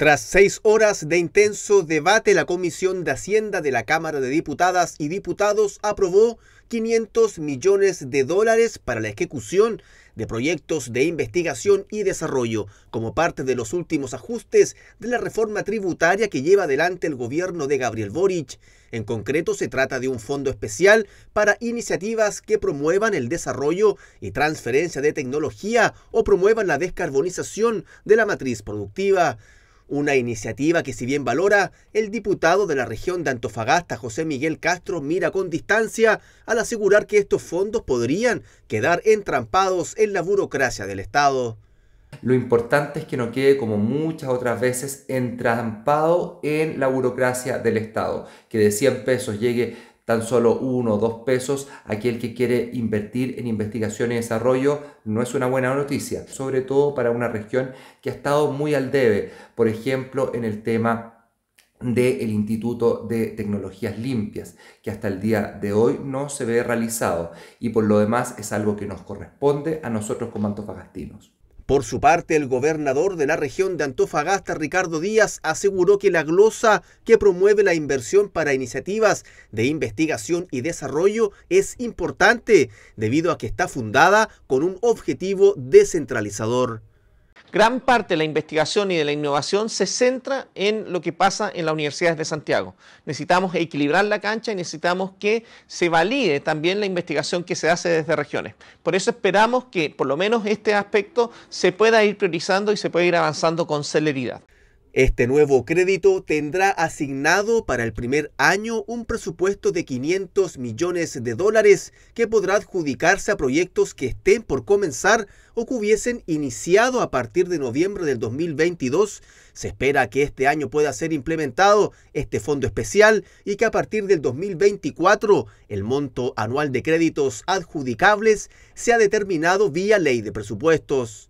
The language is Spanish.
Tras seis horas de intenso debate, la Comisión de Hacienda de la Cámara de Diputadas y Diputados aprobó 500 millones de dólares para la ejecución de proyectos de investigación y desarrollo como parte de los últimos ajustes de la reforma tributaria que lleva adelante el gobierno de Gabriel Boric. En concreto, se trata de un fondo especial para iniciativas que promuevan el desarrollo y transferencia de tecnología o promuevan la descarbonización de la matriz productiva. Una iniciativa que si bien valora, el diputado de la región de Antofagasta, José Miguel Castro, mira con distancia al asegurar que estos fondos podrían quedar entrampados en la burocracia del Estado. Lo importante es que no quede, como muchas otras veces, entrampado en la burocracia del Estado, que de 100 pesos llegue tan solo uno o dos pesos, aquel que quiere invertir en investigación y desarrollo no es una buena noticia, sobre todo para una región que ha estado muy al debe, por ejemplo, en el tema del Instituto de Tecnologías Limpias, que hasta el día de hoy no se ve realizado y por lo demás es algo que nos corresponde a nosotros como antofagastinos. Por su parte, el gobernador de la región de Antofagasta, Ricardo Díaz, aseguró que la glosa que promueve la inversión para iniciativas de investigación y desarrollo es importante, debido a que está fundada con un objetivo descentralizador gran parte de la investigación y de la innovación se centra en lo que pasa en las universidades de Santiago. Necesitamos equilibrar la cancha y necesitamos que se valide también la investigación que se hace desde regiones. Por eso esperamos que por lo menos este aspecto se pueda ir priorizando y se pueda ir avanzando con celeridad. Este nuevo crédito tendrá asignado para el primer año un presupuesto de 500 millones de dólares que podrá adjudicarse a proyectos que estén por comenzar o que hubiesen iniciado a partir de noviembre del 2022. Se espera que este año pueda ser implementado este fondo especial y que a partir del 2024 el monto anual de créditos adjudicables sea determinado vía ley de presupuestos.